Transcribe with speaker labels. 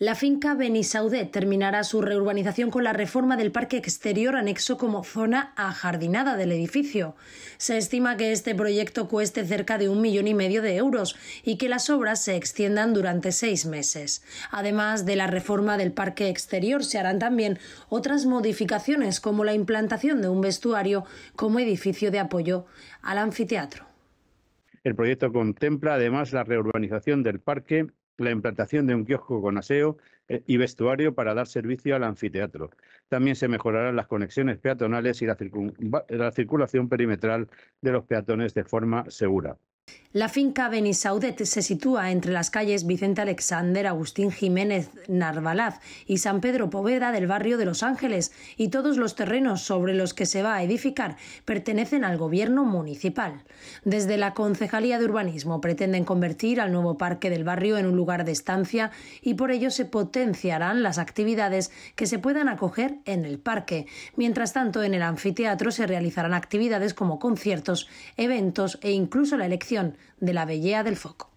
Speaker 1: La finca Benisaudet terminará su reurbanización con la reforma del parque exterior anexo como zona ajardinada del edificio. Se estima que este proyecto cueste cerca de un millón y medio de euros y que las obras se extiendan durante seis meses. Además de la reforma del parque exterior, se harán también otras modificaciones como la implantación de un vestuario como edificio de apoyo al anfiteatro.
Speaker 2: El proyecto contempla además la reurbanización del parque la implantación de un kiosco con aseo eh, y vestuario para dar servicio al anfiteatro. También se mejorarán las conexiones peatonales y la, la circulación perimetral de los peatones de forma segura.
Speaker 1: La finca Benisaudet se sitúa entre las calles Vicente Alexander, Agustín Jiménez Narvalaz y San Pedro Poveda del barrio de Los Ángeles y todos los terrenos sobre los que se va a edificar pertenecen al gobierno municipal. Desde la Concejalía de Urbanismo pretenden convertir al nuevo parque del barrio en un lugar de estancia y por ello se potenciarán las actividades que se puedan acoger en el parque. Mientras tanto, en el anfiteatro se realizarán actividades como conciertos, eventos e incluso la elección de la belleza del Foco.